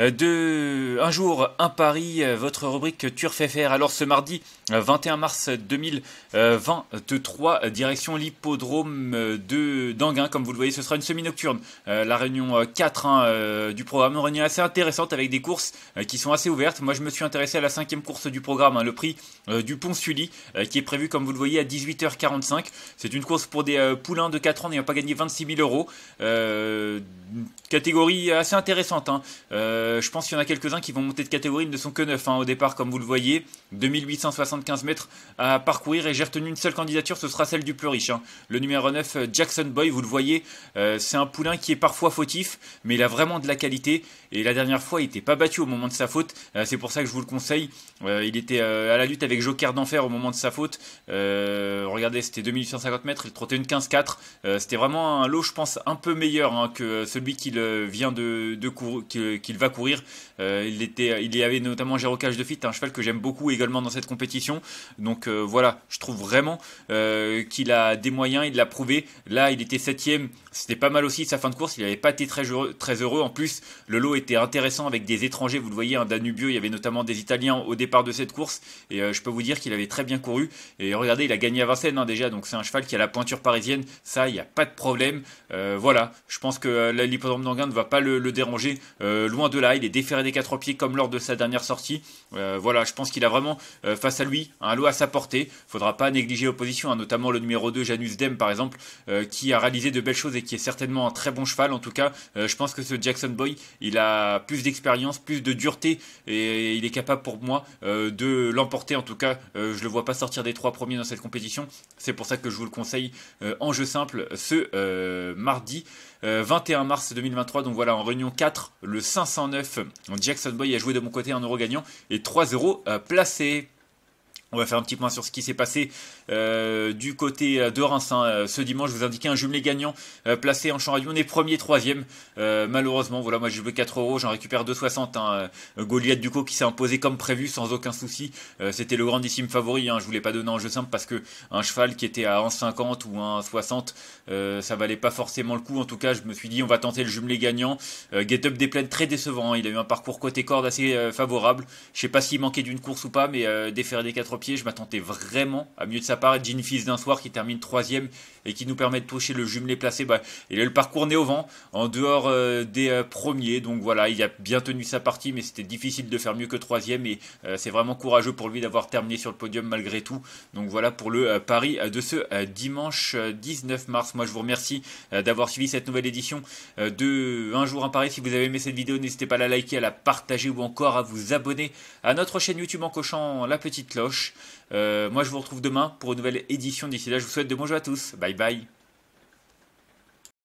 euh, de Un jour, un pari, euh, votre rubrique Turf faire". Alors ce mardi 21 euh, mars 2023, direction l'hippodrome de d'Anguin. Comme vous le voyez, ce sera une semi-nocturne. La réunion 4 hein, du programme, une réunion assez intéressante avec des courses qui sont assez ouvertes. Moi, je me suis intéressé à la cinquième course du programme, hein, le prix du Pont Sully, qui est prévu, comme vous le voyez, à 18h45. C'est une course pour des poulains de 4 ans n'ayant pas gagné 26 000 euros. catégorie assez intéressante. Hein. Euh, je pense qu'il y en a quelques-uns qui vont monter de catégorie, ils ne sont que neuf hein, au départ, comme vous le voyez. 2875 mètres à parcourir et j'ai retenu une seule candidature, ce sera celle du plus riche. Hein. Le numéro 9, euh, Jackson Boy, vous le voyez, euh, c'est un poulain qui est parfois fautif, mais il a vraiment de la qualité. Et la dernière fois, il n'était pas battu au moment de sa faute, c'est pour ça que je vous le conseille. il était à la lutte avec Joker d'Enfer au moment de sa faute. regardez, c'était 2850 mètres, il trottait une 15-4. c'était vraiment un lot, je pense, un peu meilleur hein, que celui qu'il vient de, de qu'il va courir. Euh, il, était, il y avait notamment Gérocage de Fit, un cheval que j'aime beaucoup également dans cette compétition. Donc euh, voilà, je trouve vraiment euh, qu'il a des moyens, il l'a prouvé. Là, il était septième, c'était pas mal aussi sa fin de course, il avait pas été très heureux, très heureux. En plus, le lot était intéressant avec des étrangers, vous le voyez, un Danubio, il y avait notamment des Italiens au départ de cette course. Et je peux vous dire qu'il avait très bien couru. Et regardez, il a gagné à Vincennes hein, déjà, donc c'est un cheval qui a la pointure parisienne. Ça, il n'y a pas de problème. voilà, je pense que l'hippodrome d'Anguin ne va pas le, le déranger, loin de il est déféré des quatre pieds comme lors de sa dernière sortie. Euh, voilà, je pense qu'il a vraiment euh, face à lui un lot à sa portée. Faudra pas négliger l'opposition, hein, notamment le numéro 2 Janus Dem par exemple, euh, qui a réalisé de belles choses et qui est certainement un très bon cheval. En tout cas, je pense que ce Jackson Boy, il a plus d'expérience, plus de dureté et il est capable pour moi de l'emporter. En tout cas, je le vois pas sortir des trois premiers dans cette compétition. C'est pour ça que je vous le conseille en jeu simple ce mardi 21 mars 2023. Donc voilà, en réunion 4, le 500 Jackson Boy a joué de mon côté en euro gagnant et 3 euros placés. On va faire un petit point sur ce qui s'est passé euh, du côté euh, de Reims. Hein. Euh, ce dimanche, je vous indiquais un jumelé gagnant placé en champ est premier, troisième. malheureusement, voilà, moi j'ai joué 4 euros, j'en récupère 2,60. Hein. Goliath coup qui s'est imposé comme prévu, sans aucun souci. C'était le grandissime favori. Hein. Je voulais pas donner un jeu simple parce que un cheval qui était à 1,50 ou 1,60, ça valait pas forcément le coup. En tout cas, je me suis dit, on va tenter le jumelé gagnant. Get Up des Plaines très décevant. Hein. Il a eu un parcours côté corde assez favorable. Je sais pas s'il manquait d'une course ou pas, mais déférer des 4 pied. Je m'attendais vraiment à mieux de sa part. Jean Fils d'un soir qui termine troisième et qui nous permet de toucher le jumelé placé. Bah, il a le parcours né au vent, en dehors euh, des euh, premiers. Donc voilà, il a bien tenu sa partie, mais c'était difficile de faire mieux que troisième. Et euh, c'est vraiment courageux pour lui d'avoir terminé sur le podium malgré tout. Donc voilà pour le pari de ce dimanche 19 mars. Moi, je vous remercie d'avoir suivi cette nouvelle édition de Un jour un pari. Si vous avez aimé cette vidéo, n'hésitez pas à la liker, à la partager ou encore à vous abonner à notre chaîne YouTube en cochant la petite cloche. Euh, moi, je vous retrouve demain pour une nouvelle édition. D'ici là, je vous souhaite de bons à tous. Bye bye.